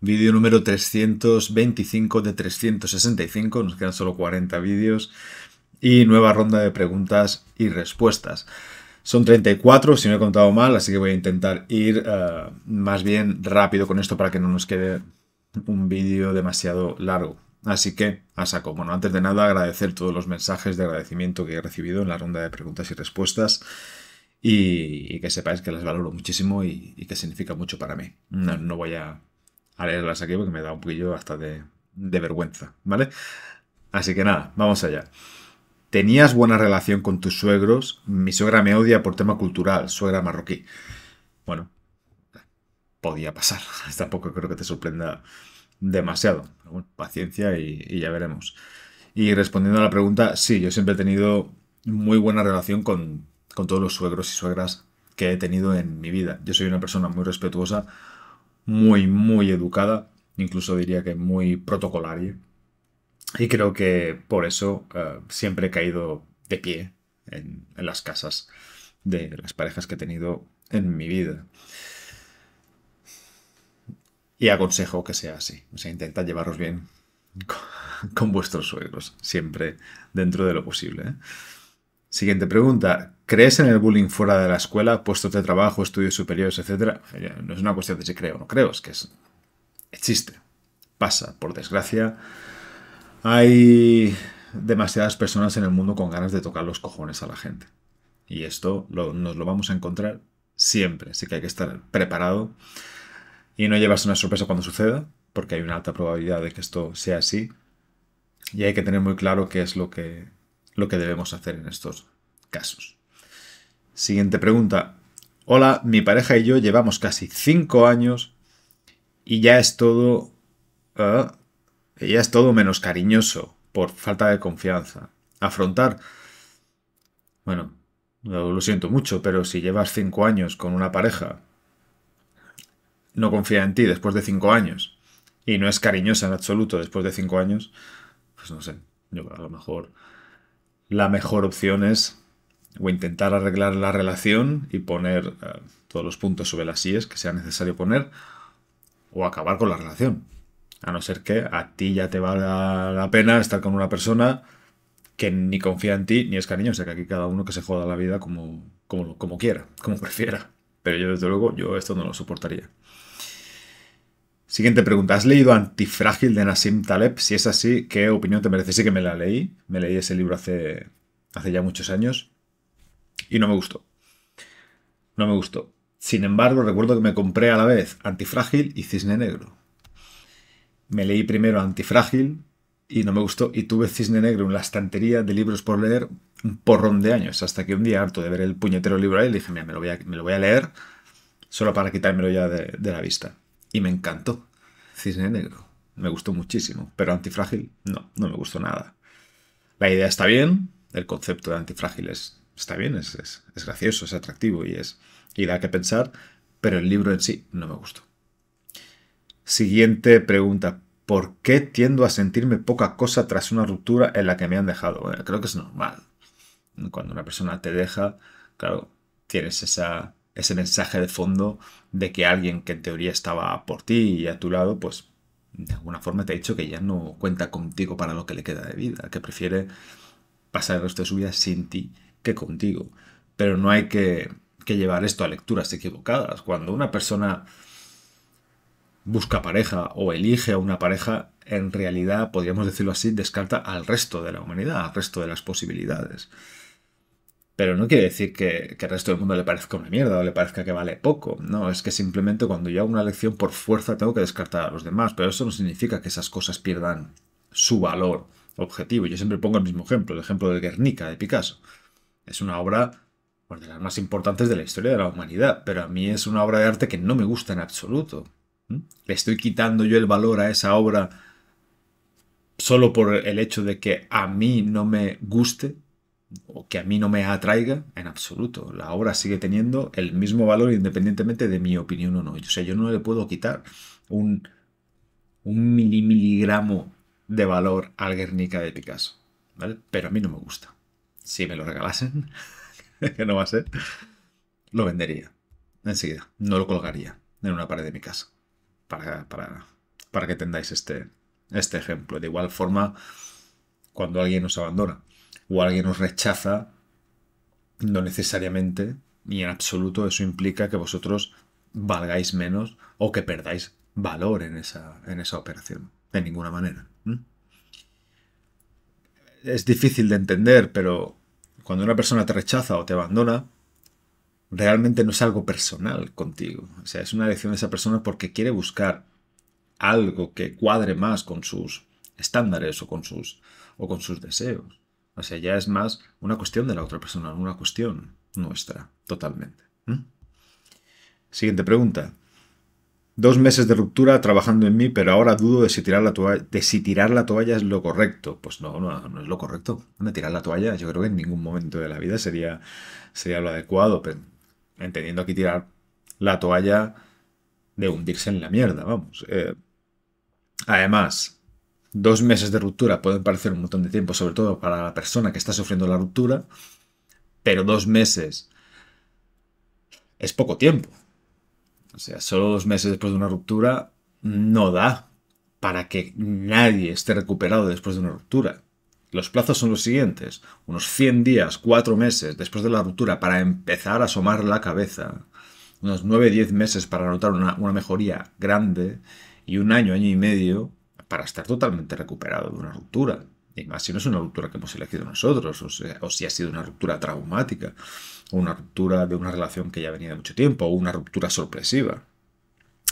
Vídeo número 325 de 365, nos quedan solo 40 vídeos. Y nueva ronda de preguntas y respuestas. Son 34, si no he contado mal, así que voy a intentar ir eh, más bien rápido con esto para que no nos quede un vídeo demasiado largo. Así que, a saco. Bueno, antes de nada, agradecer todos los mensajes de agradecimiento que he recibido en la ronda de preguntas y respuestas. Y, que sepáis que las valoro muchísimo y, que significa mucho para mí. no voy a a leerlas aquí porque me da un poquillo hasta de, vergüenza, ¿vale? Así que nada, vamos allá. Tenías buena relación con tus suegros. Mi suegra me odia por tema cultural, suegra marroquí. Bueno, podía pasar. Tampoco creo que te sorprenda demasiado. paciencia y, ya veremos. Y respondiendo a la pregunta, sí, yo siempre he tenido muy buena relación con, con todos los suegros y suegras que he tenido en mi vida. Yo soy una persona muy respetuosa muy, muy educada, incluso diría que muy protocolaria. Y creo que por eso eh, siempre he caído de pie en, las casas de las parejas que he tenido en mi vida. Y aconsejo que sea así. O sea, intenta llevaros bien con, vuestros suegros, siempre dentro de lo posible. ¿eh? Siguiente pregunta. ¿Crees en el bullying fuera de la escuela, puestos de trabajo, estudios superiores, etcétera? No es una cuestión de si creo o no creo, es que existe, pasa, por desgracia. Hay demasiadas personas en el mundo con ganas de tocar los cojones a la gente. Y esto nos lo vamos a encontrar siempre, así que hay que estar preparado y no llevarse una sorpresa cuando suceda, porque hay una alta probabilidad de que esto sea así. Y hay que tener muy claro qué es lo que, lo que debemos hacer en estos casos. Siguiente pregunta. Hola, mi pareja y yo llevamos casi 5 años y ya es todo... Ah, ya es todo menos cariñoso por falta de confianza. Afrontar... Bueno, lo siento mucho, pero si llevas 5 años con una pareja, no confía en ti después de 5 años y no es cariñosa en absoluto después de 5 años, pues no sé, yo a lo mejor la mejor opción es o intentar arreglar la relación y poner eh, todos los puntos sobre las IES que sea necesario poner o acabar con la relación. A no ser que a ti ya te valga la pena estar con una persona que ni confía en ti ni es cariño. O sea que aquí cada uno que se joda la vida como, como, como quiera, como prefiera. Pero yo desde luego, yo esto no lo soportaría. Siguiente pregunta. ¿Has leído Antifrágil de Nassim Taleb? Si es así, ¿qué opinión te merece? Sí que me la leí. Me leí ese libro hace, hace ya muchos años y no me gustó. No me gustó. Sin embargo, recuerdo que me compré a la vez Antifrágil y Cisne Negro. Me leí primero Antifrágil y no me gustó y tuve Cisne Negro en la estantería de libros por leer un porrón de años, hasta que un día harto de ver el puñetero libro ahí, dije, mira, me lo voy a, me lo voy a leer solo para quitármelo ya de, de la vista. Y me encantó. Cisne Negro. Me gustó muchísimo, pero Antifrágil no, no me gustó nada. La idea está bien, el concepto de Antifrágil es está bien, es, gracioso, es atractivo y, es, y da que pensar, pero el libro en sí no me gustó. Siguiente pregunta. ¿Por qué tiendo a sentirme poca cosa tras una ruptura en la que me han dejado? creo que es normal. Cuando una persona te deja, claro, tienes esa, ese mensaje de fondo de que alguien que en teoría estaba por ti y a tu lado, pues de alguna forma te ha dicho que ya no cuenta contigo para lo que le queda de vida, que prefiere pasar el resto de su vida sin ti contigo. Pero no hay que, llevar esto a lecturas equivocadas. Cuando una persona busca pareja o elige a una pareja, en realidad, podríamos decirlo así, descarta al resto de la humanidad, al resto de las posibilidades. Pero no quiere decir que, que, al resto del mundo le parezca una mierda o le parezca que vale poco. No, es que simplemente cuando yo hago una elección por fuerza tengo que descartar a los demás. Pero eso no significa que esas cosas pierdan su valor objetivo. Yo siempre pongo el mismo ejemplo, el ejemplo de Guernica, de Picasso. Es una obra pues, de las más importantes de la historia de la humanidad, pero a mí es una obra de arte que no me gusta en absoluto. ¿Mm? Le estoy quitando yo el valor a esa obra solo por el hecho de que a mí no me guste o que a mí no me atraiga en absoluto. La obra sigue teniendo el mismo valor independientemente de mi opinión o no. O sea, yo no le puedo quitar un, un miligramo de valor al Guernica de Picasso. Pero a mí no me gusta si me lo regalasen, que no va a ser, lo vendería enseguida. No lo colgaría en una pared de mi casa. Para, para, que tengáis este, este ejemplo. De igual forma, cuando alguien nos abandona o alguien nos rechaza, no necesariamente ni en absoluto eso implica que vosotros valgáis menos o que perdáis valor en esa, en esa operación. De ninguna manera. Es difícil de entender, pero cuando una persona te rechaza o te abandona, realmente no es algo personal contigo. O sea, es una elección de esa persona porque quiere buscar algo que cuadre más con sus estándares o con sus, o con sus deseos. O sea, ya es más una cuestión de la otra persona, una cuestión nuestra, totalmente. ¿Mm? Siguiente pregunta. Dos meses de ruptura trabajando en mí, pero ahora dudo de si tirar la toalla, de si tirar la toalla es lo correcto. Pues no, no, es lo correcto. De tirar la toalla yo creo que en ningún momento de la vida sería, sería lo adecuado, pero entendiendo aquí tirar la toalla de hundirse en la mierda, vamos. Eh. además, dos meses de ruptura pueden parecer un montón de tiempo, sobre todo para la persona que está sufriendo la ruptura, pero dos meses es poco tiempo. O sea, solo dos meses después de una ruptura no da para que nadie esté recuperado después de una ruptura. Los plazos son los siguientes. Unos 100 días, 4 meses después de la ruptura para empezar a asomar la cabeza. Unos 9-10 meses para notar una, una, mejoría grande. Y un año, año y medio para estar totalmente recuperado de una ruptura. Y más si no es una ruptura que hemos elegido nosotros, o, si ha sido una ruptura traumática, o una ruptura de una relación que ya venía de mucho tiempo, o una ruptura sorpresiva.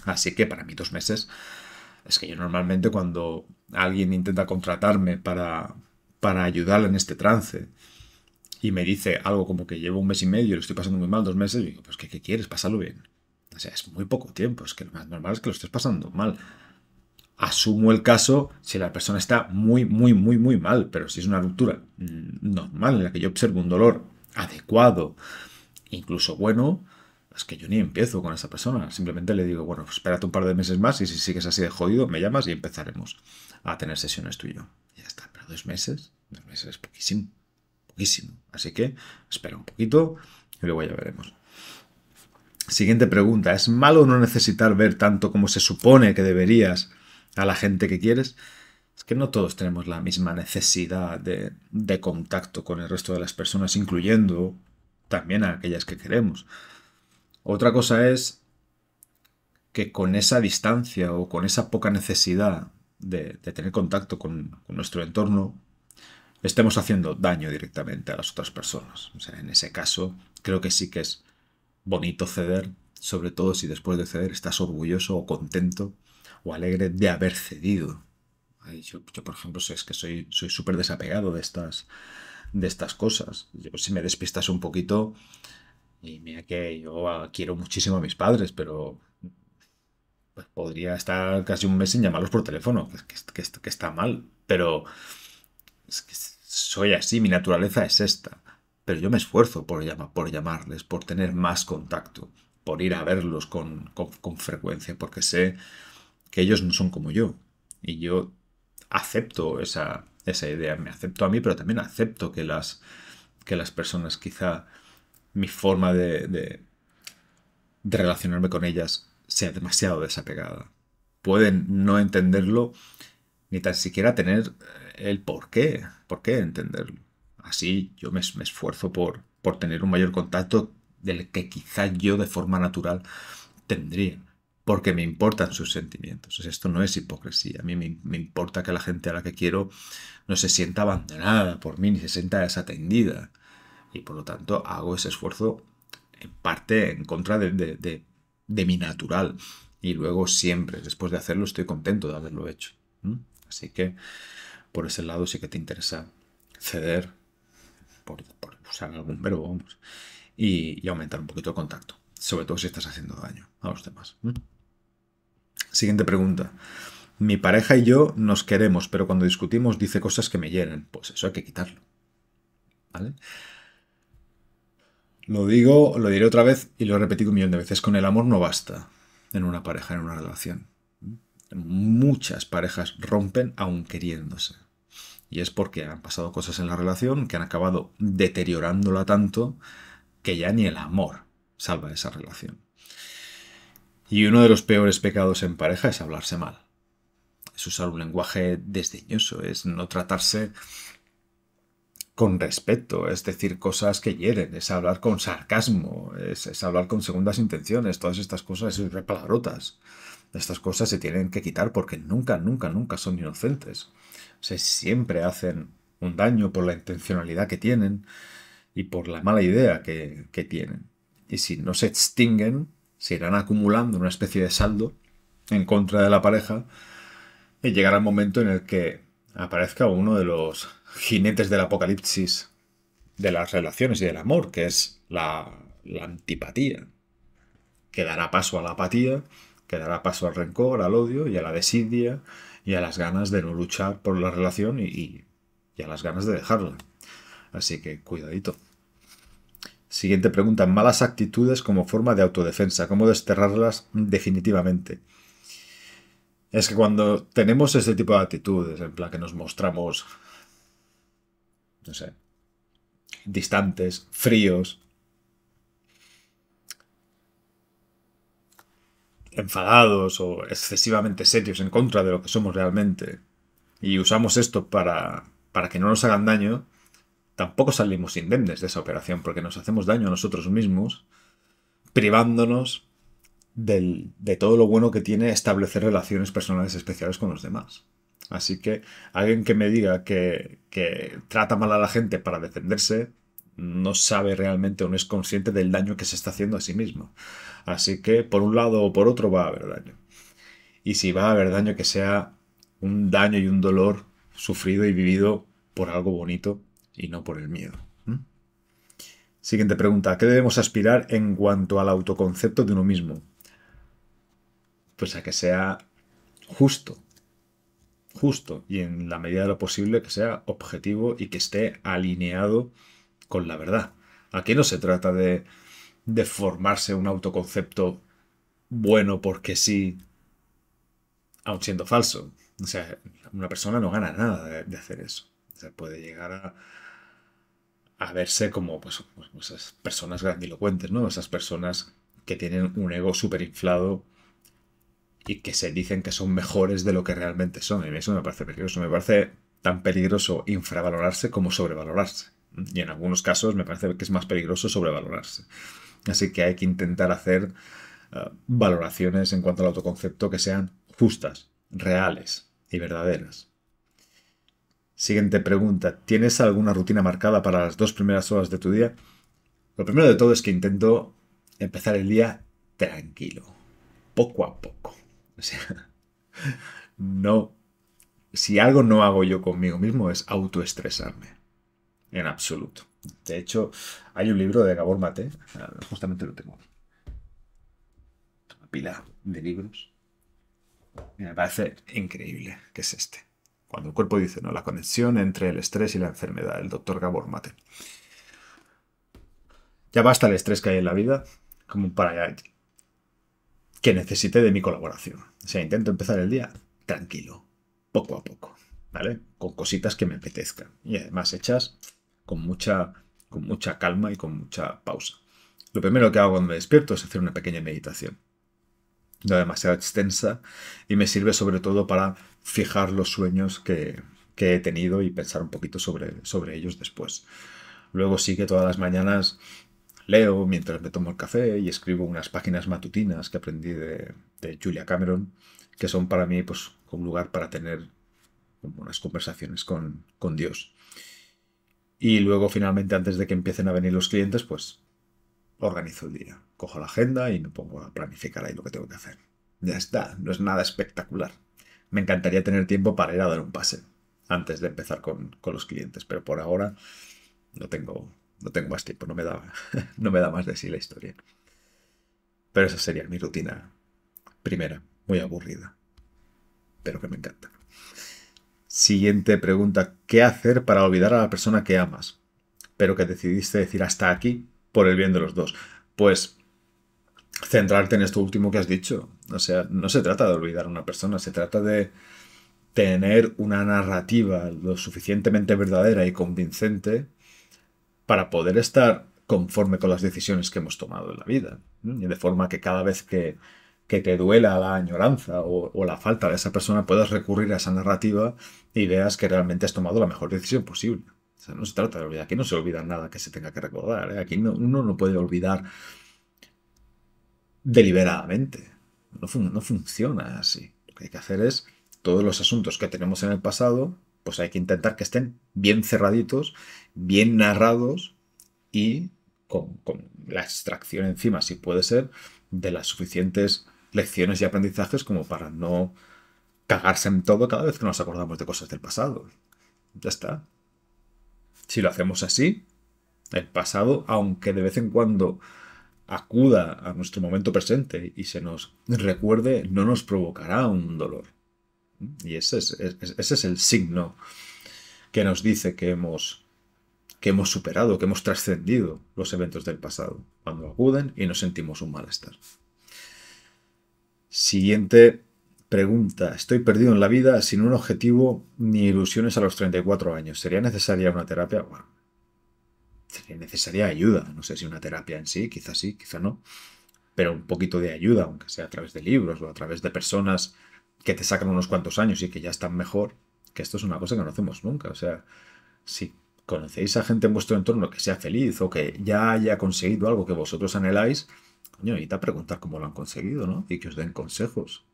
Así que para mí dos meses es que yo normalmente cuando alguien intenta contratarme para, para ayudarle en este trance y me dice algo como que llevo un mes y medio y lo estoy pasando muy mal, dos meses, digo, pues ¿qué, qué quieres? Pásalo bien. O sea, es muy poco tiempo, es que lo más normal es que lo estés pasando mal asumo el caso si la persona está muy, muy, muy, muy mal, pero si es una ruptura mm, normal en la que yo observo un dolor adecuado, incluso bueno, es que yo ni empiezo con esa persona. Simplemente le digo, bueno, espérate un par de meses más y si sigues así de jodido, me llamas y empezaremos a tener sesiones tú y yo. Ya está, pero dos meses, dos meses es poquísimo, poquísimo. Así que espera un poquito y luego ya veremos. Siguiente pregunta, ¿es malo no necesitar ver tanto como se supone que deberías a la gente que quieres, es que no todos tenemos la misma necesidad de, contacto con el resto de las personas, incluyendo también a aquellas que queremos. Otra cosa es que con esa distancia o con esa poca necesidad de, tener contacto con, nuestro entorno, estemos haciendo daño directamente a las otras personas. en ese caso, creo que sí que es bonito ceder, sobre todo si después de ceder estás orgulloso o contento o alegre de haber cedido. Yo, por ejemplo, es que soy súper desapegado de estas, de estas cosas. Yo, si me despistas un poquito, y mira que yo quiero muchísimo a mis padres, pero pues, podría estar casi un mes sin llamarlos por teléfono, pues, que, está mal. Pero soy así, mi naturaleza es esta. Pero yo me esfuerzo por, por llamarles, por tener más contacto, por ir a verlos con frecuencia, porque sé que ellos no son como yo. Y yo acepto esa, idea, me acepto a mí, pero también acepto que las, que las personas, quizá mi forma de, de, relacionarme con ellas sea demasiado desapegada. Pueden no entenderlo, ni tan siquiera tener eh, el por qué, por qué entenderlo. Así yo me, me esfuerzo por, por tener un mayor contacto del que quizá yo de forma natural tendría porque me importan sus sentimientos. esto no es hipocresía. A mí me, importa que la gente a la que quiero no se sienta abandonada por mí ni se sienta desatendida. Y por lo tanto hago ese esfuerzo en parte en contra de, mi natural. Y luego siempre, después de hacerlo, estoy contento de haberlo hecho. Así que por ese lado sí que te interesa ceder, por, usar algún verbo, vamos, y aumentar un poquito el contacto sobre todo si estás haciendo daño a los demás. Siguiente pregunta. Mi pareja y yo nos queremos, pero cuando discutimos dice cosas que me llenen. Pues eso hay que quitarlo. Lo digo, lo diré otra vez y lo he repetido un millón de veces. Con el amor no basta en una pareja, en una relación. Muchas parejas rompen aún queriéndose. Y es porque han pasado cosas en la relación que han acabado deteriorándola tanto que ya ni el amor salva esa relación. Y uno de los peores pecados en pareja es hablarse mal. Es usar un lenguaje desdeñoso, es no tratarse con respeto, es decir cosas que hieren, es hablar con sarcasmo, es, hablar con segundas intenciones, todas estas cosas, es palabrotas. Estas cosas se tienen que quitar porque nunca, nunca, nunca son inocentes. O sea, siempre hacen un daño por la intencionalidad que tienen y por la mala idea que, que tienen. Y si no se extinguen, se irán acumulando una especie de saldo en contra de la pareja y llegará el momento en el que aparezca uno de los jinetes del apocalipsis de las relaciones y del amor, que es la, antipatía, que dará paso a la apatía, que dará paso al rencor, al odio y a la desidia y a las ganas de no luchar por la relación y a las ganas de dejarla. Así que cuidadito. Siguiente pregunta. Malas actitudes como forma de autodefensa. ¿Cómo desterrarlas definitivamente? Es que cuando tenemos ese tipo de actitudes, en plan que nos mostramos, no sé, distantes, fríos, enfadados o excesivamente serios en contra de lo que somos realmente, y usamos esto para, para que no nos hagan daño, tampoco salimos indemnes de esa operación porque nos hacemos daño a nosotros mismos privándonos de todo lo bueno que tiene establecer relaciones personales especiales con los demás. Así que alguien que me diga que, que trata mal a la gente para defenderse no sabe realmente o no es consciente del daño que se está haciendo a sí mismo. Así que por un lado o por otro va a haber daño. Y si va a haber daño que sea un daño y un dolor sufrido y vivido por algo bonito y no por el miedo. Siguiente pregunta. ¿A qué debemos aspirar en cuanto al autoconcepto de uno mismo? Pues a que sea justo. Justo y en la medida de lo posible que sea objetivo y que esté alineado con la verdad. Aquí no se trata de, formarse un autoconcepto bueno porque sí, aun siendo falso. O sea, una persona no gana nada de, de hacer eso. O sea, puede llegar a, a verse como pues, pues, pues, esas personas grandilocuentes, ¿no? Esas personas que tienen un ego superinflado inflado y que se dicen que son mejores de lo que realmente son. Y eso me parece peligroso. Me parece tan peligroso infravalorarse como sobrevalorarse. Y en algunos casos me parece que es más peligroso sobrevalorarse. Así que hay que intentar hacer eh, valoraciones en cuanto al autoconcepto que sean justas, reales y verdaderas. Siguiente pregunta. ¿Tienes alguna rutina marcada para las dos primeras horas de tu día? Lo primero de todo es que intento empezar el día tranquilo, poco a poco. O sea, no... Si algo no hago yo conmigo mismo es autoestresarme. En absoluto. De hecho, hay un libro de Gabor Mate, ah, justamente lo tengo Una pila de libros. Me parece increíble que es este. Cuando el cuerpo dice no, la conexión entre el estrés y la enfermedad, el doctor Gabor Mate. Ya basta el estrés que hay en la vida como para que necesite de mi colaboración. O sea, intento empezar el día tranquilo, poco a poco, ¿vale? Con cositas que me apetezcan y además hechas con mucha, con mucha calma y con mucha pausa. Lo primero que hago cuando me despierto es hacer una pequeña meditación no demasiado extensa y me sirve sobre todo para fijar los sueños que, que he tenido y pensar un poquito sobre, sobre ellos después. Luego sí que todas las mañanas leo mientras me tomo el café y escribo unas páginas matutinas que aprendí de, Julia Cameron, que son para mí pues, un lugar para tener unas conversaciones con, con Dios. Y luego finalmente antes de que empiecen a venir los clientes, pues organizo el día. Cojo la agenda y me pongo a planificar ahí lo que tengo que hacer. Ya está, no es nada espectacular. Me encantaría tener tiempo para ir a dar un pase antes de empezar con, los clientes, pero por ahora no tengo, no tengo más tiempo, no me, da, no me da más de sí la historia. Pero esa sería mi rutina primera, muy aburrida, pero que me encanta. Siguiente pregunta, ¿qué hacer para olvidar a la persona que amas, pero que decidiste decir hasta aquí por el bien de los dos. Pues centrarte en esto último que has dicho. O sea, no se trata de olvidar a una persona, se trata de tener una narrativa lo suficientemente verdadera y convincente para poder estar conforme con las decisiones que hemos tomado en la vida. Y de forma que cada vez que, te duela la añoranza o, o, la falta de esa persona, puedas recurrir a esa narrativa y veas que realmente has tomado la mejor decisión posible no se trata de olvidar. Aquí no se olvida nada que se tenga que recordar. ¿eh? Aquí no, uno no puede olvidar deliberadamente. No, funciona así. Lo que hay que hacer es todos los asuntos que tenemos en el pasado, pues hay que intentar que estén bien cerraditos, bien narrados y con, con la extracción encima, si puede ser, de las suficientes lecciones y aprendizajes como para no cagarse en todo cada vez que nos acordamos de cosas del pasado. Ya está. Si lo hacemos así, el pasado, aunque de vez en cuando acuda a nuestro momento presente y se nos recuerde, no nos provocará un dolor. Y ese es, ese es el signo que nos dice que hemos, que hemos superado, que hemos trascendido los eventos del pasado, cuando acuden y nos sentimos un malestar. Siguiente Pregunta, estoy perdido en la vida sin un objetivo ni ilusiones a los 34 años. ¿Sería necesaria una terapia? Bueno, sería necesaria ayuda. No sé si una terapia en sí, quizás sí, quizá no. Pero un poquito de ayuda, aunque sea a través de libros o a través de personas que te sacan unos cuantos años y que ya están mejor, que esto es una cosa que no hacemos nunca. O sea, si conocéis a gente en vuestro entorno que sea feliz o que ya haya conseguido algo que vosotros anheláis, coño, a preguntar cómo lo han conseguido, ¿no? Y que os den consejos.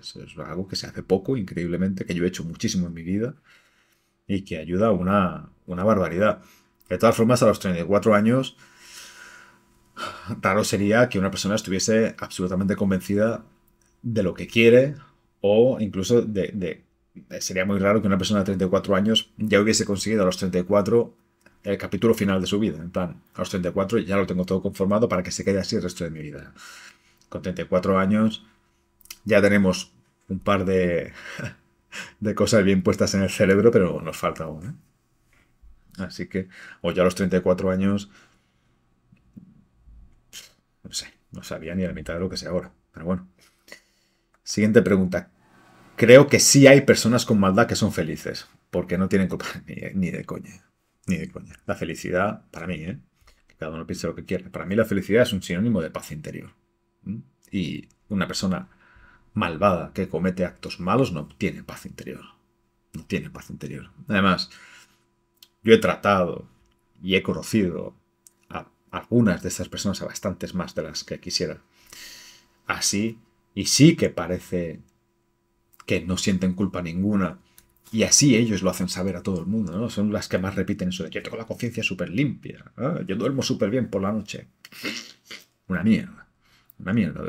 Eso es algo que se hace poco, increíblemente, que yo he hecho muchísimo en mi vida y que ayuda una, una barbaridad. De todas formas, a los 34 años, raro sería que una persona estuviese absolutamente convencida de lo que quiere o incluso de, Sería muy raro que una persona de 34 años ya hubiese conseguido a los 34 el capítulo final de su vida. En plan, a los 34 ya lo tengo todo conformado para que se quede así el resto de mi vida. Con 34 años ya tenemos un par de, cosas bien puestas en el cerebro, pero nos falta aún. ¿eh? Así que, o ya a los 34 años, no sé, no sabía ni la mitad de lo que sé ahora. Pero bueno. Siguiente pregunta. Creo que sí hay personas con maldad que son felices, porque no tienen culpa ni, de coña. Ni de coña. La felicidad, para mí, ¿eh? cada uno piensa lo que quiere. Para mí la felicidad es un sinónimo de paz interior. Y una persona malvada que comete actos malos no tiene paz interior. No tiene paz interior. Además, yo he tratado y he conocido a algunas de estas personas, a bastantes más de las que quisiera. Así, y sí que parece que no sienten culpa ninguna. Y así ellos lo hacen saber a todo el mundo, ¿no? Son las que más repiten eso de yo tengo la conciencia súper limpia, yo duermo súper bien por la noche. Una mierda mierda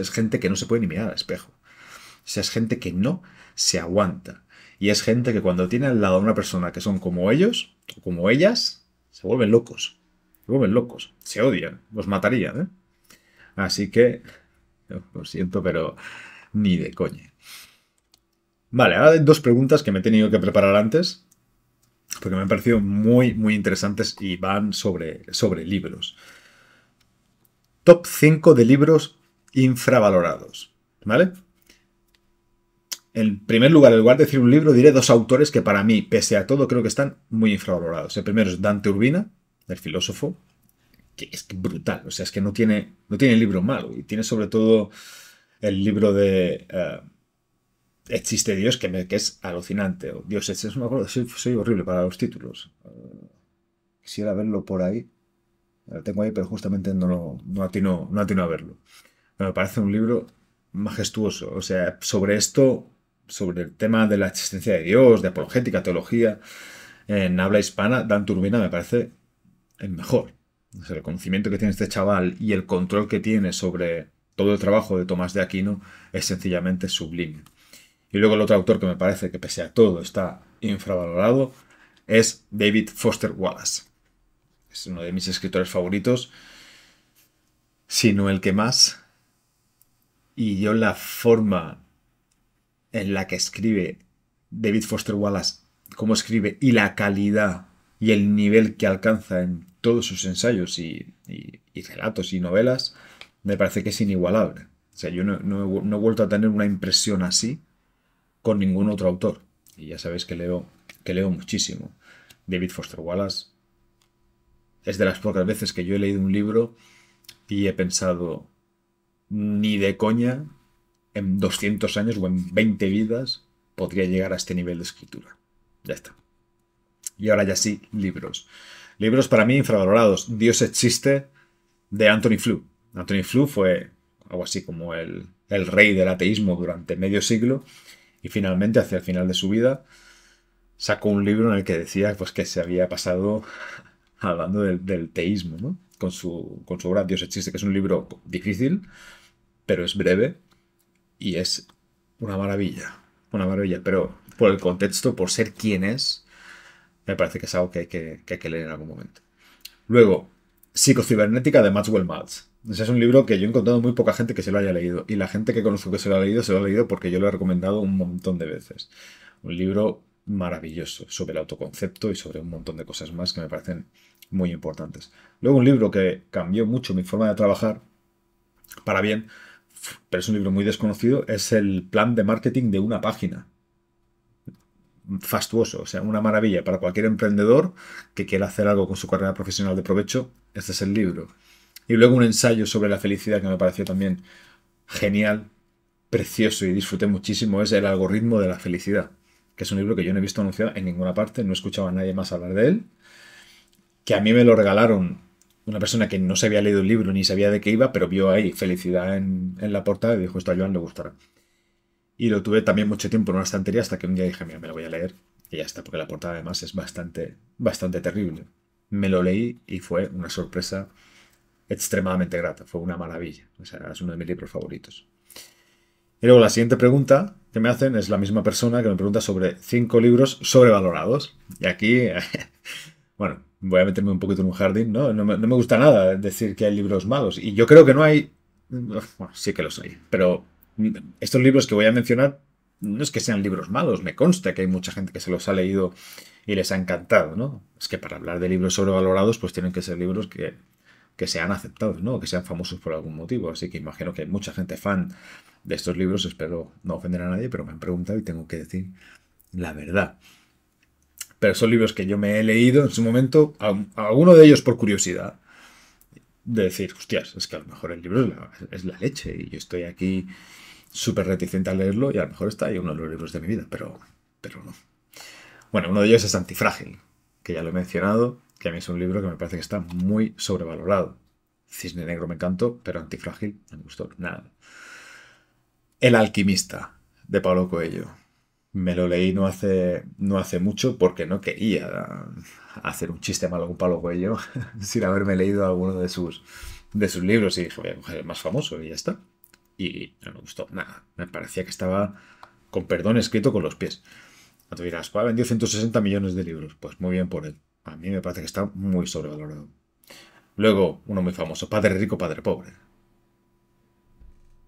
Es gente que no se puede ni mirar al espejo. O sea, es gente que no se aguanta. Y es gente que cuando tiene al lado a una persona que son como ellos o como ellas, se vuelven locos. Se vuelven locos. Se odian. Los matarían. ¿eh? Así que, lo siento, pero ni de coña. Vale, ahora hay dos preguntas que me he tenido que preparar antes, porque me han parecido muy, muy interesantes y van sobre, sobre libros top 5 de libros infravalorados. ¿Vale? En primer lugar, en lugar de decir un libro, diré dos autores que para mí, pese a todo, creo que están muy infravalorados. El primero es Dante Urbina, el filósofo, que es brutal. O sea, es que no tiene, no tiene libro malo. Y tiene sobre todo el libro de eh, Existe Dios, que, es alucinante. Oh, Dios existe, soy, horrible para los títulos. Eh, quisiera verlo por ahí. La tengo ahí, pero justamente no, lo, no, atino, no a verlo. me parece un libro majestuoso. O sea, sobre esto, sobre el tema de la existencia de Dios, de apologética, teología, en habla hispana, Dan Turbina me parece el mejor. O sea, el conocimiento que tiene este chaval y el control que tiene sobre todo el trabajo de Tomás de Aquino es sencillamente sublime. Y luego el otro autor que me parece que pese a todo está infravalorado es David Foster Wallace es uno de mis escritores favoritos, sino el que más. Y yo la forma en la que escribe David Foster Wallace, cómo escribe y la calidad y el nivel que alcanza en todos sus ensayos y, relatos y novelas, me parece que es inigualable. O sea, yo no, no he vuelto a tener una impresión así con ningún otro autor. Y ya sabéis que leo, que leo muchísimo. David Foster Wallace es de las pocas veces que yo he leído un libro y he pensado, ni de coña, en 200 años o en 20 vidas podría llegar a este nivel de escritura. Ya está. Y ahora ya sí, libros. Libros para mí infravalorados. Dios existe de Anthony Flew. Anthony Flew fue algo así como el, el rey del ateísmo durante medio siglo y finalmente, hacia el final de su vida, sacó un libro en el que decía pues, que se había pasado hablando del, teísmo, ¿no? con, su, obra Dios existe, que es un libro difícil, pero es breve y es una maravilla, una maravilla, pero por el contexto, por ser quien es, me parece que es algo que hay que, leer en algún momento. Luego, Psicocibernética de Maxwell Maltz. Ese es un libro que yo he encontrado muy poca gente que se lo haya leído. Y la gente que conozco que se lo ha leído, se lo ha leído porque yo lo he recomendado un montón de veces. Un libro maravilloso sobre el autoconcepto y sobre un montón de cosas más que me parecen muy importantes. Luego un libro que cambió mucho mi forma de trabajar, para bien, pero es un libro muy desconocido, es el plan de marketing de una página. Fastuoso, o sea, una maravilla para cualquier emprendedor que quiera hacer algo con su carrera profesional de provecho, este es el libro. Y luego un ensayo sobre la felicidad que me pareció también genial, precioso y disfruté muchísimo, es el algoritmo de la felicidad que es un libro que yo no he visto anunciado en ninguna parte, no he escuchado a nadie más hablar de él, que a mí me lo regalaron una persona que no se había leído el libro ni sabía de qué iba, pero vio ahí felicidad en, la portada y dijo, esto a Joan le gustará. Y lo tuve también mucho tiempo en una estantería hasta que un día dije, mira, me lo voy a leer. Y ya está, porque la portada además es bastante, bastante terrible. Me lo leí y fue una sorpresa extremadamente grata, fue una maravilla. O sea, es uno de mis libros favoritos. Y luego la siguiente pregunta que me hacen es la misma persona que me pregunta sobre cinco libros sobrevalorados. Y aquí, bueno, voy a meterme un poquito en un jardín, ¿no? No me, gusta nada decir que hay libros malos. Y yo creo que no hay... Bueno, sí que los hay, pero estos libros que voy a mencionar no es que sean libros malos, me consta que hay mucha gente que se los ha leído y les ha encantado, ¿no? Es que para hablar de libros sobrevalorados, pues tienen que ser libros que, sean aceptados, ¿no? Que sean famosos por algún motivo. Así que imagino que mucha gente fan de estos libros, espero no ofender a nadie, pero me han preguntado y tengo que decir la verdad. Pero son libros que yo me he leído en su momento, a, alguno de ellos por curiosidad, de decir, hostias, es que a lo mejor el libro es la, leche y yo estoy aquí súper reticente a leerlo y a lo mejor está ahí uno de los libros de mi vida, pero, pero no. Bueno, uno de ellos es Antifrágil, que ya lo he mencionado, que a mí es un libro que me parece que está muy sobrevalorado. Cisne Negro me encantó, pero Antifrágil no me gustó nada. El alquimista, de Pablo Coello. Me lo leí no hace, no hace mucho porque no quería hacer un chiste malo con Pablo Coello sin haberme leído alguno de sus, de sus libros y dije, voy a coger el más famoso y ya está. Y no me gustó nada. Me parecía que estaba, con perdón, escrito con los pies. Cuando tú dirás, ¿cuál vendió 160 millones de libros? Pues muy bien por él. A mí me parece que está muy sobrevalorado. Luego, uno muy famoso, Padre Rico, Padre Pobre.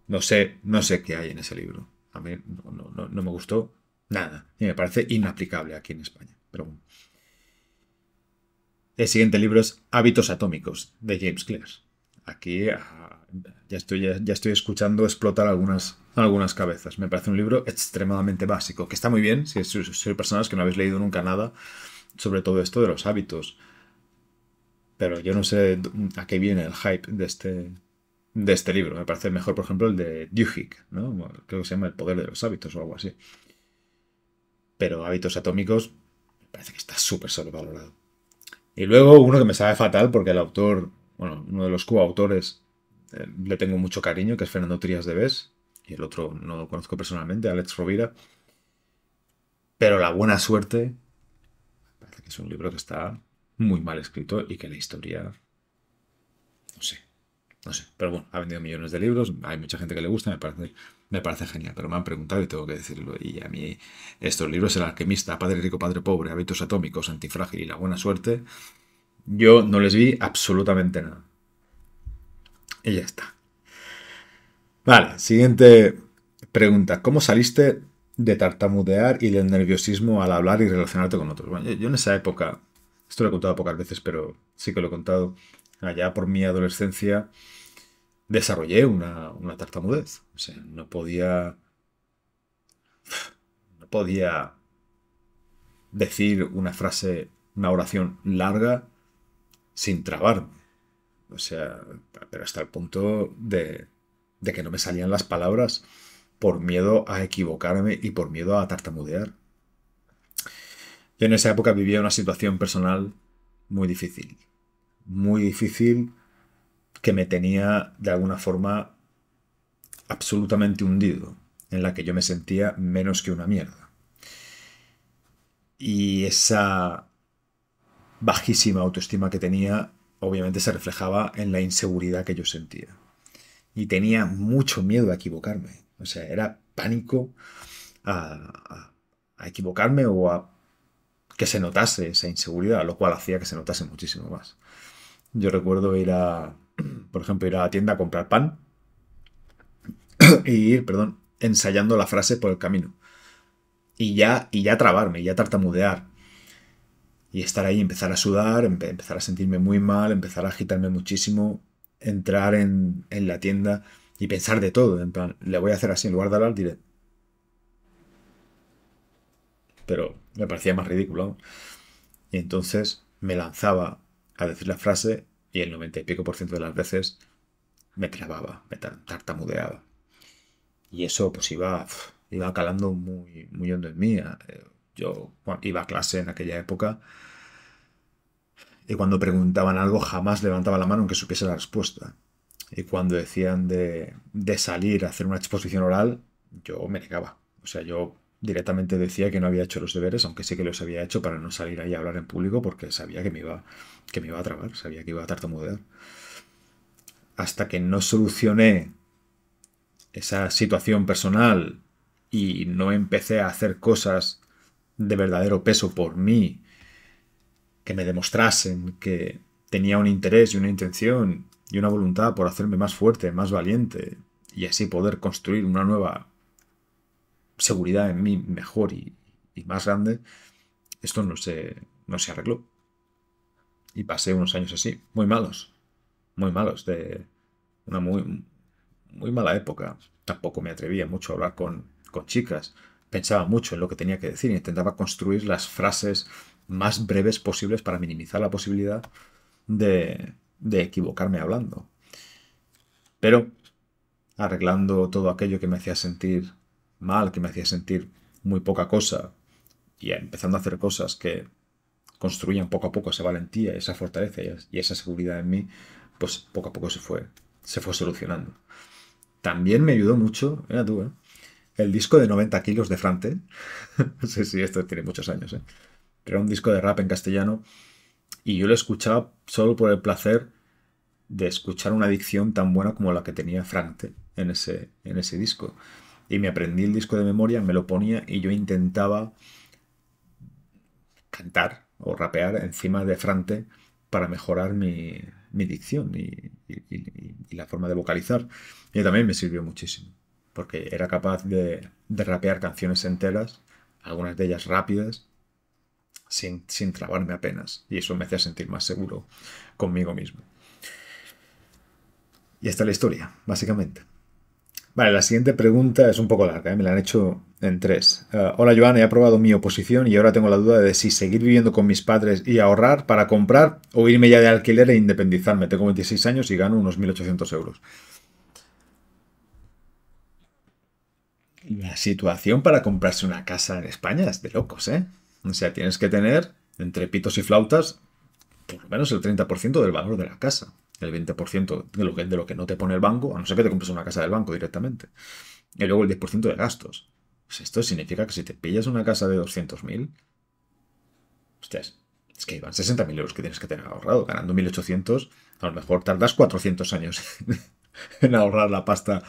No sé, no sé qué hay en ese libro. A mí no, me gustó nada. Y me parece inaplicable aquí en España. Pero El siguiente libro es Hábitos Atómicos, de James Clear. Aquí ah, ya estoy, ya, estoy escuchando explotar algunas, algunas cabezas. Me parece un libro extremadamente básico, que está muy bien si sois personas que no habéis leído nunca nada sobre todo esto de los hábitos. Pero yo no sé a qué viene el hype de este, de este libro. Me parece mejor, por ejemplo, el de Duhigg, ¿no? creo que se llama El poder de los hábitos o algo así. Pero hábitos atómicos me parece que está súper sobrevalorado. Y luego uno que me sabe fatal porque el autor, bueno, uno de los coautores eh, le tengo mucho cariño, que es Fernando Trías de Bes, y el otro no lo conozco personalmente, Alex Rovira. Pero La buena suerte me parece que es un libro que está muy mal escrito y que la historia, no sé, no sé, pero bueno, ha vendido millones de libros, hay mucha gente que le gusta, me parece, genial, pero me han preguntado y tengo que decirlo. Y a mí estos libros, El alquimista, Padre rico, Padre pobre, Hábitos atómicos, Antifrágil y La buena suerte, yo no les vi absolutamente nada. Y ya está. Vale, siguiente pregunta. ¿Cómo saliste de tartamudear y del nerviosismo al hablar y relacionarte con otros? Bueno, yo en esa época, esto lo he contado pocas veces, pero sí que lo he contado, allá por mi adolescencia, desarrollé una, tartamudez. O sea, no podía. No podía decir una frase, una oración larga sin trabarme. O sea, pero hasta el punto de, de que no me salían las palabras por miedo a equivocarme y por miedo a tartamudear. Yo en esa época vivía una situación personal muy difícil muy difícil que me tenía de alguna forma absolutamente hundido, en la que yo me sentía menos que una mierda. Y esa bajísima autoestima que tenía obviamente se reflejaba en la inseguridad que yo sentía. Y tenía mucho miedo a equivocarme. O sea, era pánico a, a equivocarme o a que se notase esa inseguridad, lo cual hacía que se notase muchísimo más. Yo recuerdo ir a, por ejemplo, ir a la tienda a comprar pan y ir, perdón, ensayando la frase por el camino. Y ya, y ya trabarme, ya tartamudear. Y estar ahí, empezar a sudar, empezar a sentirme muy mal, empezar a agitarme muchísimo, entrar en, en, la tienda y pensar de todo. En plan, le voy a hacer así, en lugar de hablar, diré. Pero me parecía más ridículo. Y entonces me lanzaba a decir la frase y el 90 y pico por ciento de las veces me trababa, me tartamudeaba. Y eso pues iba, iba calando muy, muy hondo en mí. Eh, yo iba a clase en aquella época y cuando preguntaban algo jamás levantaba la mano aunque supiese la respuesta. Y cuando decían de, de salir a hacer una exposición oral, yo me negaba. O sea, yo Directamente decía que no había hecho los deberes, aunque sé que los había hecho para no salir ahí a hablar en público porque sabía que me iba, que me iba a trabar, sabía que iba a tartamudear. Hasta que no solucioné esa situación personal y no empecé a hacer cosas de verdadero peso por mí, que me demostrasen que tenía un interés y una intención y una voluntad por hacerme más fuerte, más valiente y así poder construir una nueva seguridad en mí mejor y, más grande, esto no se, no se arregló. Y pasé unos años así, muy malos, muy malos, de una muy, muy mala época. Tampoco me atrevía mucho a hablar con, chicas. Pensaba mucho en lo que tenía que decir, intentaba construir las frases más breves posibles para minimizar la posibilidad de, de equivocarme hablando. Pero arreglando todo aquello que me hacía sentir mal, que me hacía sentir muy poca cosa y empezando a hacer cosas que construían poco a poco esa valentía, esa fortaleza y esa seguridad en mí, pues poco a poco se fue, se fue solucionando. También me ayudó mucho, mira tú, ¿eh? el disco de 90 kilos de Frante. no sé si esto tiene muchos años, ¿eh? Pero era un disco de rap en castellano y yo lo escuchaba solo por el placer de escuchar una dicción tan buena como la que tenía Frante en ese, en ese disco y me aprendí el disco de memoria, me lo ponía y yo intentaba cantar o rapear encima de frente para mejorar mi, dicción y, la forma de vocalizar. Y también me sirvió muchísimo, porque era capaz de, de rapear canciones enteras, algunas de ellas rápidas, sin, sin, trabarme apenas. Y eso me hacía sentir más seguro conmigo mismo. Y esta es la historia, básicamente. Vale, la siguiente pregunta es un poco larga, ¿eh? me la han hecho en tres. Eh, hola Joan, he aprobado mi oposición y ahora tengo la duda de si seguir viviendo con mis padres y ahorrar para comprar o irme ya de alquiler e independizarme. Tengo 26 años y gano unos 1.800 euros. La situación para comprarse una casa en España es de locos, ¿eh? O sea, tienes que tener, entre pitos y flautas, por lo menos el 30% del valor de la casa el 20% de lo, que, de lo que no te pone el banco, a no ser que te compres una casa del banco directamente. Y luego el 10% de gastos. Pues esto significa que si te pillas una casa de 200.000, hostias, es que van 60.000 euros que tienes que tener ahorrado. Ganando 1.800, a lo mejor tardas 400 años en ahorrar la pasta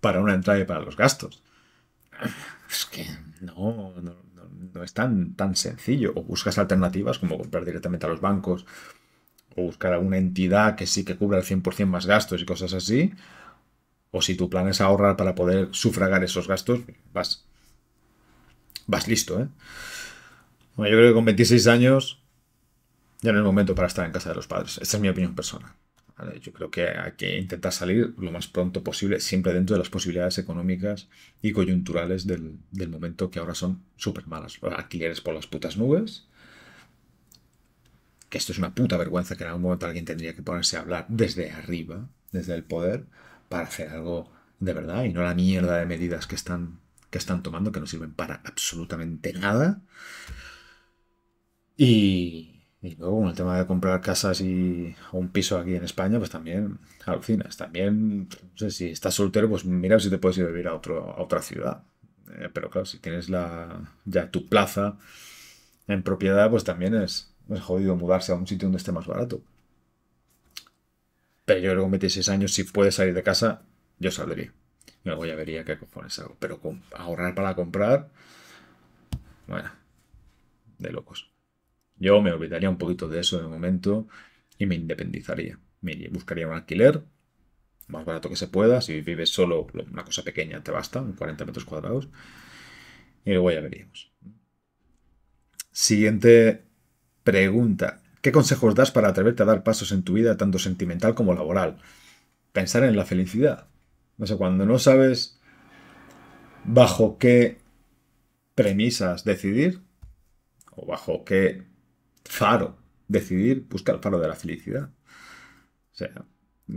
para una entrada y para los gastos. Es que no, no, es tan, tan sencillo. O buscas alternativas como comprar directamente a los bancos o buscar alguna entidad que sí que cubra el 100% más gastos y cosas así, o si tu plan es ahorrar para poder sufragar esos gastos, vas, vas listo. ¿eh? yo creo que con 26 años ya no es momento para estar en casa de los padres. Esa es mi opinión personal. Yo creo que hay que intentar salir lo más pronto posible, siempre dentro de las posibilidades económicas y coyunturales del, momento que ahora son súper malas. eres por las putas nubes que esto es una puta vergüenza que en algún momento alguien tendría que ponerse a hablar desde arriba, desde el poder, para hacer algo de verdad y no la mierda de medidas que están, que están tomando que no sirven para absolutamente nada. Y, luego con el tema de comprar casas y un piso aquí en España, pues también alucinas. También, no sé, si estás soltero, pues mira si te puedes ir a vivir a, otro, a otra ciudad. Eh, pero claro, si tienes la, ya tu plaza en propiedad, pues también es, es jodido mudarse a un sitio donde esté más barato. Pero yo luego que 26 años, si puedes salir de casa, yo saldría. luego ya vería qué cojones algo. Pero ahorrar para comprar, bueno, de locos. Yo me olvidaría un poquito de eso en el momento y me independizaría. buscaría un alquiler, más barato que se pueda. Si vives solo, una cosa pequeña te basta, 40 metros cuadrados. Y luego ya veríamos. Siguiente Pregunta. ¿Qué consejos das para atreverte a dar pasos en tu vida, tanto sentimental como laboral? Pensar en la felicidad. O sea, cuando no sabes bajo qué premisas decidir, o bajo qué faro decidir, busca el faro de la felicidad. O sea,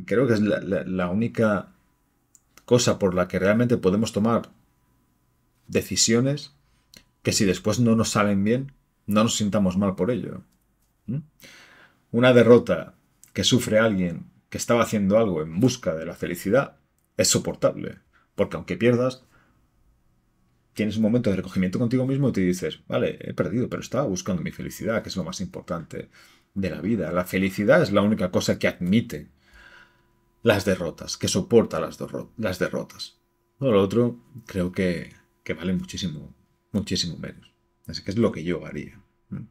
creo que es la, la única cosa por la que realmente podemos tomar decisiones que si después no nos salen bien, no nos sintamos mal por ello. ¿Mm? Una derrota que sufre alguien que estaba haciendo algo en busca de la felicidad es soportable, porque aunque pierdas, tienes un momento de recogimiento contigo mismo y te dices, vale, he perdido, pero estaba buscando mi felicidad, que es lo más importante de la vida. La felicidad es la única cosa que admite las derrotas, que soporta las, derrotas. lo otro creo que, que vale muchísimo, muchísimo menos. Así que es lo que yo haría.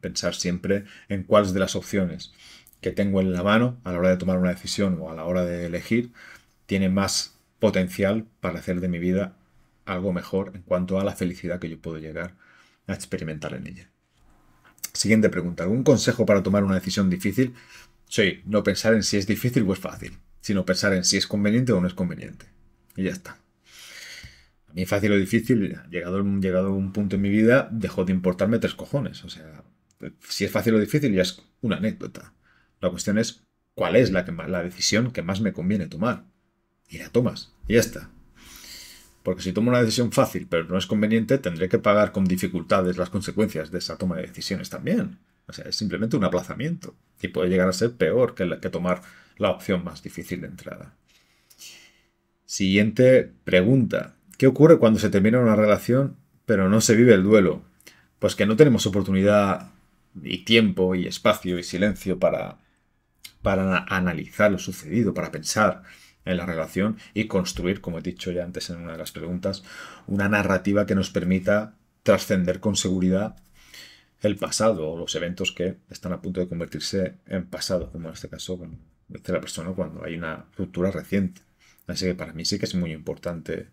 Pensar siempre en cuáles de las opciones que tengo en la mano a la hora de tomar una decisión o a la hora de elegir tiene más potencial para hacer de mi vida algo mejor en cuanto a la felicidad que yo puedo llegar a experimentar en ella. Siguiente pregunta. ¿Algún consejo para tomar una decisión difícil? Sí, no pensar en si es difícil o es fácil, sino pensar en si es conveniente o no es conveniente. Y ya está. Ni fácil o difícil, llegado, llegado un punto en mi vida, dejó de importarme tres cojones. O sea, si es fácil o difícil ya es una anécdota. La cuestión es cuál es la, la decisión que más me conviene tomar. Y la tomas. Y ya está. Porque si tomo una decisión fácil pero no es conveniente, tendré que pagar con dificultades las consecuencias de esa toma de decisiones también. O sea, es simplemente un aplazamiento. Y puede llegar a ser peor que tomar la opción más difícil de entrada. Siguiente pregunta. ¿Qué ocurre cuando se termina una relación pero no se vive el duelo? Pues que no tenemos oportunidad y tiempo y espacio y silencio para, para analizar lo sucedido, para pensar en la relación y construir, como he dicho ya antes en una de las preguntas, una narrativa que nos permita trascender con seguridad el pasado o los eventos que están a punto de convertirse en pasado, como en este caso dice la persona cuando hay una ruptura reciente. Así que para mí sí que es muy importante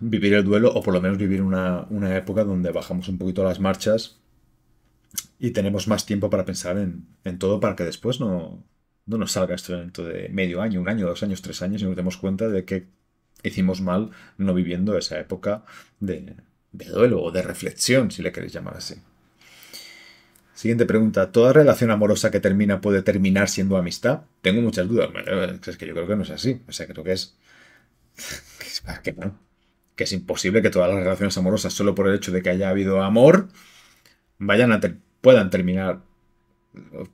vivir el duelo o por lo menos vivir una, época donde bajamos un poquito las marchas y tenemos más tiempo para pensar en, todo para que después no, nos salga esto dentro de medio año, un año, dos años, tres años y nos demos cuenta de que hicimos mal no viviendo esa época de, duelo o de reflexión, si le queréis llamar así. Siguiente pregunta. ¿Toda relación amorosa que termina puede terminar siendo amistad? Tengo muchas dudas. es que yo creo que no es así. O sea, creo que es... ¿Para qué no? que es imposible que todas las relaciones amorosas, solo por el hecho de que haya habido amor, vayan a puedan terminar eh,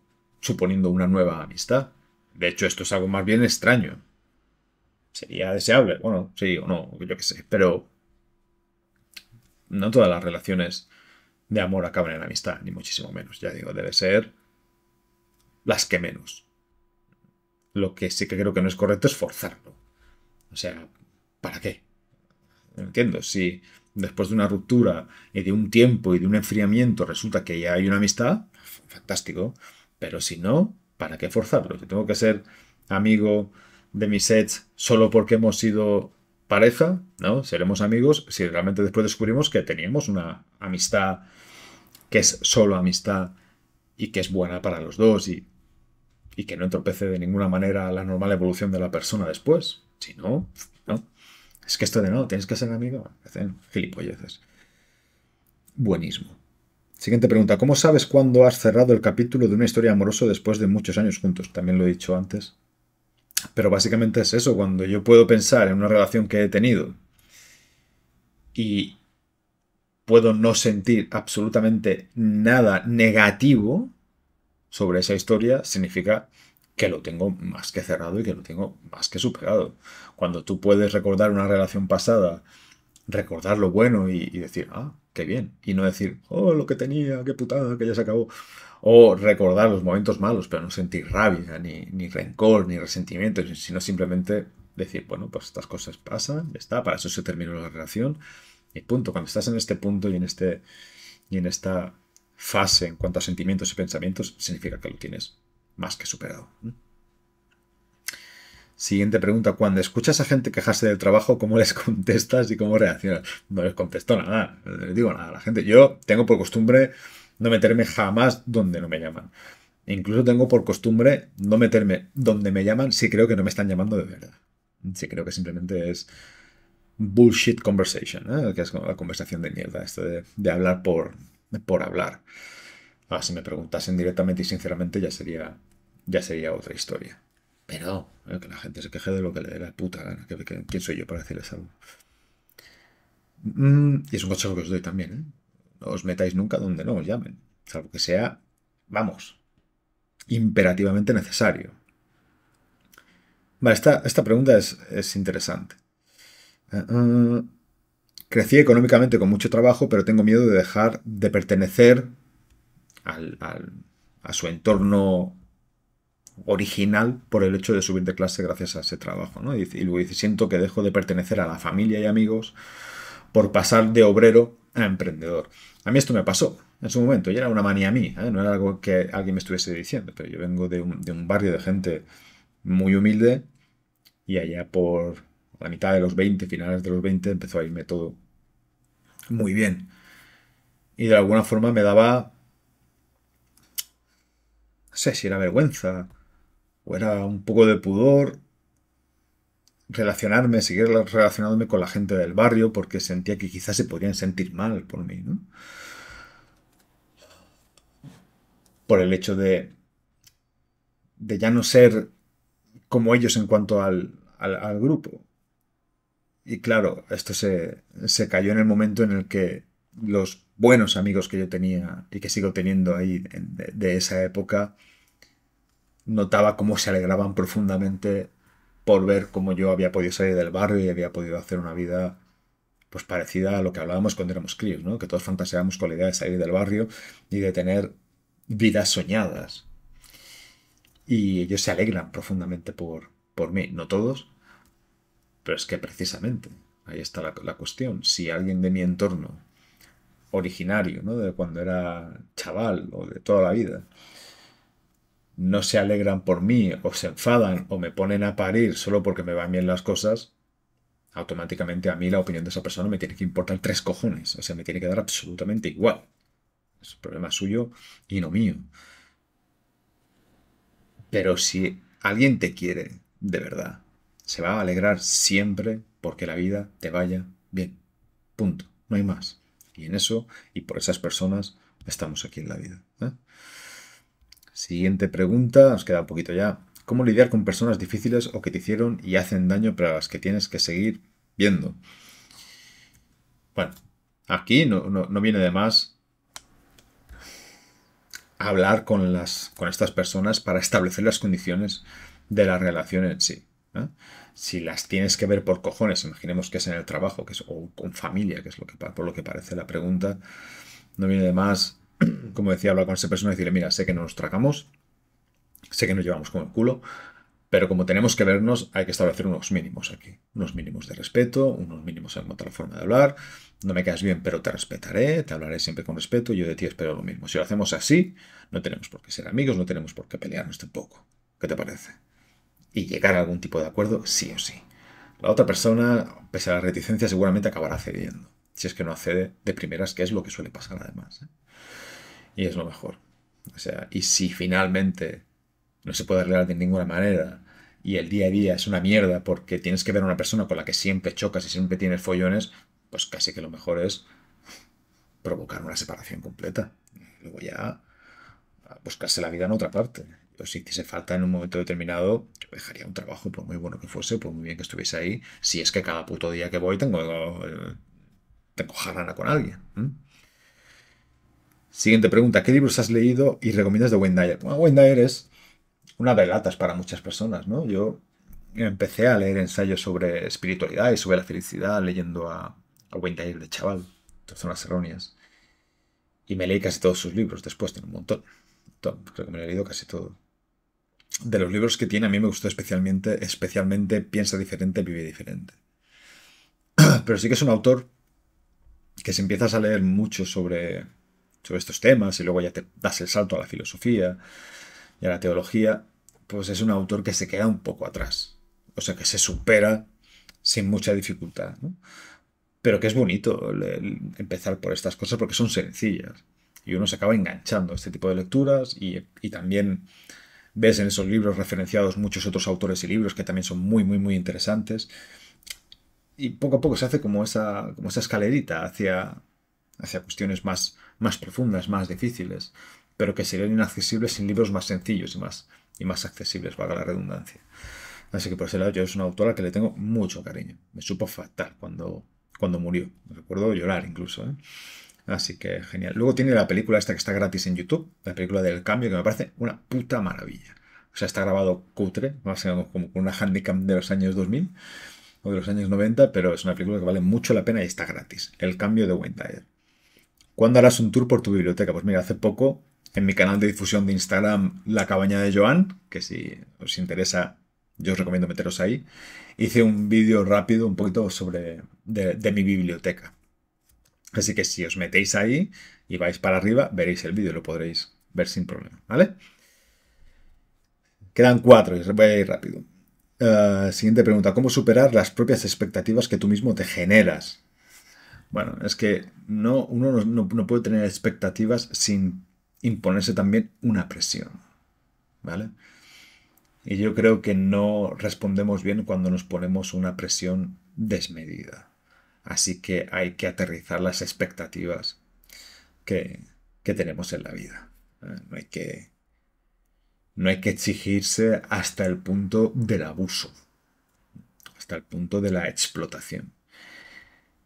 suponiendo una nueva amistad. De hecho, esto es algo más bien extraño. Sería deseable, bueno, sí o no, yo qué sé, pero no todas las relaciones de amor acaban en amistad, ni muchísimo menos. Ya digo, debe ser las que menos. Lo que sí que creo que no es correcto es forzarlo. O sea, ¿para qué? entiendo, si después de una ruptura y de un tiempo y de un enfriamiento resulta que ya hay una amistad, fantástico. Pero si no, ¿para qué forzarlo? yo tengo que ser amigo de mis sets solo porque hemos sido pareja, ¿no? Seremos amigos si realmente después descubrimos que teníamos una amistad que es solo amistad y que es buena para los dos y, y que no entorpece de ninguna manera la normal evolución de la persona después. Si no, ¿no? Es que esto de no, tienes que ser amigo, hacen gilipolleces. Buenismo. Siguiente pregunta. ¿Cómo sabes cuándo has cerrado el capítulo de una historia amorosa después de muchos años juntos? También lo he dicho antes. Pero básicamente es eso, cuando yo puedo pensar en una relación que he tenido y puedo no sentir absolutamente nada negativo sobre esa historia, significa que lo tengo más que cerrado y que lo tengo más que superado. Cuando tú puedes recordar una relación pasada, recordar lo bueno y, decir, ah, qué bien. Y no decir, oh, lo que tenía, qué putada, que ya se acabó. O recordar los momentos malos, pero no sentir rabia, ni, rencor, ni resentimiento, sino simplemente decir, bueno, pues estas cosas pasan, está, para eso se terminó la relación. Y punto, cuando estás en este punto y en, este, y en esta fase en cuanto a sentimientos y pensamientos, significa que lo tienes más que superado. Siguiente pregunta. Cuando escuchas a gente quejarse del trabajo, ¿cómo les contestas y cómo reaccionas? No les contesto nada, les digo nada a la gente. Yo tengo por costumbre no meterme jamás donde no me llaman. Incluso tengo por costumbre no meterme donde me llaman si creo que no me están llamando de verdad. Si creo que simplemente es bullshit conversation, ¿eh? que es como la conversación de mierda, esto de, de hablar por, por hablar. Ah, si me preguntasen directamente y sinceramente ya sería, ya sería otra historia. Pero eh, que la gente se queje de lo que le dé la puta gana. ¿Quién soy yo para decirles algo? Mm, y es un consejo que os doy también. ¿eh? No os metáis nunca donde no os llamen. Salvo que sea, vamos, imperativamente necesario. Vale, esta, pregunta es, interesante. Eh, mm, crecí económicamente con mucho trabajo, pero tengo miedo de dejar de pertenecer a su entorno original por el hecho de subir de clase gracias a ese trabajo. ¿no? Y, y luego dice, siento que dejo de pertenecer a la familia y amigos por pasar de obrero a emprendedor. A mí esto me pasó en su momento, y era una manía a mí, ¿eh? no era algo que alguien me estuviese diciendo, pero yo vengo de un, de un barrio de gente muy humilde y allá por la mitad de los 20, finales de los 20, empezó a irme todo muy bien. Y de alguna forma me daba no sé si era vergüenza o era un poco de pudor relacionarme, seguir relacionándome con la gente del barrio porque sentía que quizás se podían sentir mal por mí, ¿no? Por el hecho de, de ya no ser como ellos en cuanto al, grupo. Y claro, esto se, se cayó en el momento en el que los buenos amigos que yo tenía y que sigo teniendo ahí de, esa época, notaba cómo se alegraban profundamente por ver cómo yo había podido salir del barrio y había podido hacer una vida pues parecida a lo que hablábamos cuando éramos críos, ¿no? Que todos fantaseábamos con la idea de salir del barrio y de tener vidas soñadas. Y ellos se alegran profundamente por, por mí, no todos, pero es que precisamente, ahí está la, la cuestión, si alguien de mi entorno originario, ¿no? de cuando era chaval o de toda la vida. No se alegran por mí o se enfadan o me ponen a parir solo porque me van bien las cosas, automáticamente a mí la opinión de esa persona me tiene que importar tres cojones. O sea, me tiene que dar absolutamente igual. Es un problema suyo y no mío. Pero si alguien te quiere, de verdad, se va a alegrar siempre porque la vida te vaya bien. Punto. No hay más. Y en eso y por esas personas estamos aquí en la vida. ¿eh? Siguiente pregunta, nos queda un poquito ya. ¿Cómo lidiar con personas difíciles o que te hicieron y hacen daño pero las que tienes que seguir viendo? Bueno, aquí no, viene de más hablar con, las, con estas personas para establecer las condiciones de la relación en sí. ¿eh? si las tienes que ver por cojones, imaginemos que es en el trabajo, que es, o con familia, que es lo que, por lo que parece la pregunta, no viene de más, como decía, hablar con esa persona y decirle, mira, sé que no nos tragamos, sé que nos llevamos con el culo, pero como tenemos que vernos, hay que establecer unos mínimos aquí. Unos mínimos de respeto, unos mínimos en otra forma de hablar. No me caes bien, pero te respetaré, te hablaré siempre con respeto yo de ti espero lo mismo. Si lo hacemos así, no tenemos por qué ser amigos, no tenemos por qué pelearnos tampoco. ¿Qué te parece? y llegar a algún tipo de acuerdo sí o sí. La otra persona, pese a la reticencia, seguramente acabará cediendo. Si es que no accede de primeras, que es lo que suele pasar además. ¿eh? Y es lo mejor. O sea, y si finalmente no se puede arreglar de ninguna manera y el día a día es una mierda porque tienes que ver a una persona con la que siempre chocas y siempre tienes follones, pues casi que lo mejor es provocar una separación completa. Luego ya buscarse la vida en otra parte. Pero si hiciese falta en un momento determinado, yo dejaría un trabajo, por muy bueno que fuese, por muy bien que estuviese ahí, si es que cada puto día que voy tengo, eh, tengo jarana con alguien. Siguiente pregunta, ¿qué libros has leído y recomiendas de Wayne Dyer? Bueno, Wayne Dyer es una de latas para muchas personas, ¿no? Yo empecé a leer ensayos sobre espiritualidad y sobre la felicidad leyendo a, a Wayne Dyer de chaval, de zonas erróneas. Y me leí casi todos sus libros, después tengo un montón. Creo que me lo he leído casi todo de los libros que tiene, a mí me gustó especialmente, especialmente Piensa diferente, vive diferente. Pero sí que es un autor que si empiezas a leer mucho sobre, sobre estos temas y luego ya te das el salto a la filosofía y a la teología, pues es un autor que se queda un poco atrás. O sea, que se supera sin mucha dificultad. Pero que es bonito empezar por estas cosas porque son sencillas. Y uno se acaba enganchando a este tipo de lecturas y, y también Ves en esos libros referenciados muchos otros autores y libros que también son muy, muy, muy interesantes. Y poco a poco se hace como esa, como esa escalerita hacia, hacia cuestiones más, más profundas, más difíciles, pero que serían inaccesibles sin libros más sencillos y más, y más accesibles, valga la redundancia. Así que por ese lado yo es una autora que le tengo mucho cariño. Me supo fatal cuando, cuando murió. Me recuerdo llorar incluso. ¿eh? Así que genial. Luego tiene la película esta que está gratis en YouTube, la película del cambio, que me parece una puta maravilla. O sea, está grabado cutre, más o como con una handicap de los años 2000 o de los años 90, pero es una película que vale mucho la pena y está gratis. El cambio de Dyer. ¿Cuándo harás un tour por tu biblioteca? Pues mira, hace poco en mi canal de difusión de Instagram, La Cabaña de Joan, que si os interesa, yo os recomiendo meteros ahí. Hice un vídeo rápido, un poquito sobre de mi biblioteca Así que si os metéis ahí y vais para arriba, veréis el vídeo, lo podréis ver sin problema, ¿vale? Quedan cuatro y voy a ir rápido. Eh, siguiente pregunta, ¿cómo superar las propias expectativas que tú mismo te generas? Bueno, es que no, uno no puede tener expectativas sin imponerse también una presión, ¿vale? Y yo creo que no respondemos bien cuando nos ponemos una presión desmedida. Así que hay que aterrizar las expectativas que, tenemos en la vida. No hay, que, exigirse hasta el punto del abuso, hasta el punto de la explotación.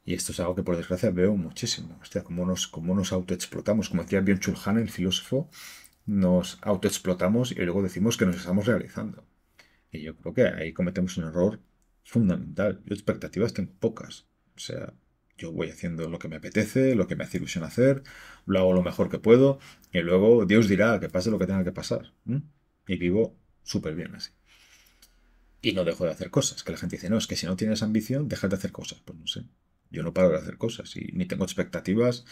Y esto es algo que por desgracia veo muchísimo. Hostia, cómo nos, cómo nos autoexplotamos. Como decía bien Chulhan, el filósofo, nos autoexplotamos y luego decimos que nos estamos realizando. Y yo creo que ahí cometemos un error fundamental. Yo expectativas tengo pocas. O sea, yo voy haciendo lo que me apetece, lo que me hace ilusión hacer, lo hago lo mejor que puedo y luego Dios dirá que pase lo que tenga que pasar. Y vivo súper bien así. Y no dejo de hacer cosas, que la gente dice, no, es que si no tienes ambición, dejas de hacer cosas. Pues no sé, yo no paro de hacer cosas y ni tengo expectativas,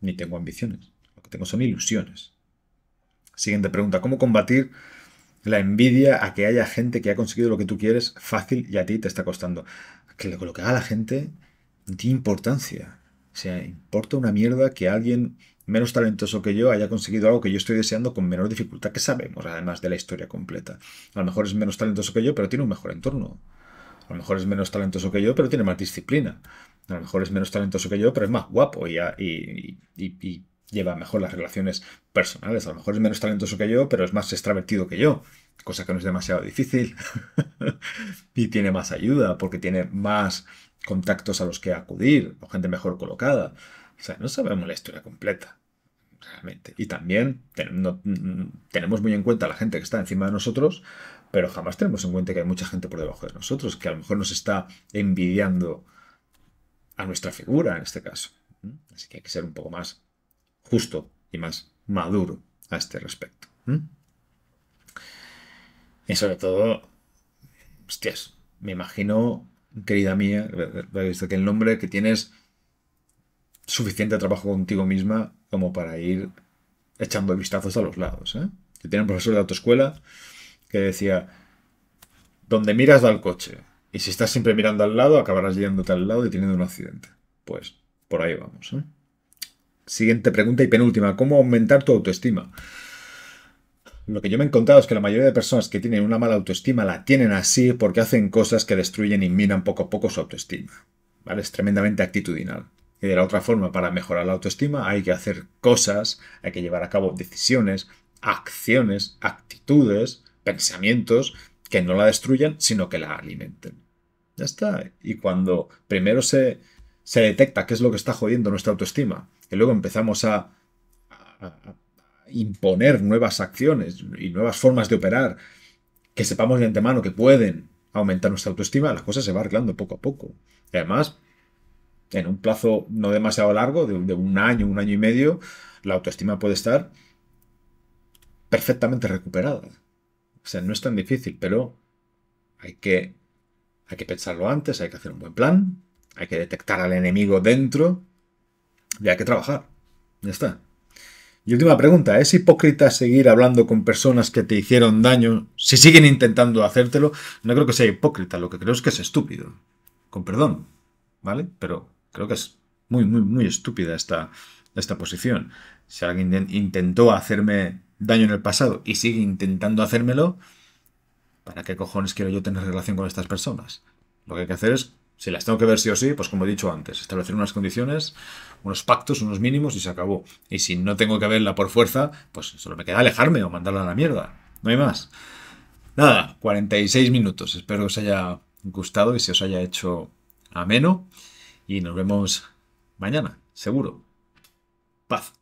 ni tengo ambiciones. Lo que tengo son ilusiones. Siguiente pregunta, ¿cómo combatir la envidia a que haya gente que ha conseguido lo que tú quieres fácil y a ti te está costando? Que lo que haga la gente importancia. O sea, importa una mierda que alguien menos talentoso que yo haya conseguido algo que yo estoy deseando con menor dificultad que sabemos, además de la historia completa. A lo mejor es menos talentoso que yo, pero tiene un mejor entorno. A lo mejor es menos talentoso que yo, pero tiene más disciplina. A lo mejor es menos talentoso que yo, pero es más guapo y, y lleva mejor las relaciones personales. A lo mejor es menos talentoso que yo, pero es más extravertido que yo, cosa que no es demasiado difícil. y tiene más ayuda porque tiene más contactos a los que acudir, o gente mejor colocada. O sea, no sabemos la historia completa, realmente. Y también mm, tenemos muy en cuenta la gente que está encima de nosotros, pero jamás tenemos en cuenta que hay mucha gente por debajo de nosotros, que a lo mejor nos está envidiando a nuestra figura en este caso. Así que hay que ser un poco más justo y más maduro a este respecto. Y sobre todo, hostias, me imagino querida mía, que el nombre que tienes suficiente trabajo contigo misma como para ir echando vistazos a los lados. ¿eh? Yo un profesor de autoescuela que decía, donde miras al el coche. Y si estás siempre mirando al lado, acabarás yéndote al lado y teniendo un accidente. Pues por ahí vamos. ¿eh? Siguiente pregunta y penúltima. ¿Cómo aumentar tu autoestima? Lo que yo me he encontrado es que la mayoría de personas que tienen una mala autoestima la tienen así porque hacen cosas que destruyen y minan poco a poco su autoestima. ¿Vale? Es tremendamente actitudinal. Y de la otra forma, para mejorar la autoestima hay que hacer cosas, hay que llevar a cabo decisiones, acciones, actitudes, pensamientos que no la destruyan, sino que la alimenten. Ya está. Y cuando primero se, se detecta qué es lo que está jodiendo nuestra autoestima, y luego empezamos a imponer nuevas acciones y nuevas formas de operar, que sepamos de antemano que pueden aumentar nuestra autoestima, las cosas se va arreglando poco a poco. además, en un plazo no demasiado largo, de, un año, un año y medio, la autoestima puede estar perfectamente recuperada. O sea, no es tan difícil, pero hay que, hay que pensarlo antes, hay que hacer un buen plan, hay que detectar al enemigo dentro y hay que trabajar. Ya está. Y última pregunta, ¿es hipócrita seguir hablando con personas que te hicieron daño si siguen intentando hacértelo? No creo que sea hipócrita, lo que creo es que es estúpido. Con perdón, ¿vale? Pero creo que es muy, muy, muy estúpida esta, esta posición. Si alguien intentó hacerme daño en el pasado y sigue intentando hacérmelo, ¿para qué cojones quiero yo tener relación con estas personas? Lo que hay que hacer es si las tengo que ver sí o sí, pues como he dicho antes, establecer unas condiciones, unos pactos, unos mínimos y se acabó. Y si no tengo que verla por fuerza, pues solo me queda alejarme o mandarla a la mierda. No hay más. Nada, 46 minutos. Espero que os haya gustado y se os haya hecho ameno. Y nos vemos mañana, seguro. Paz.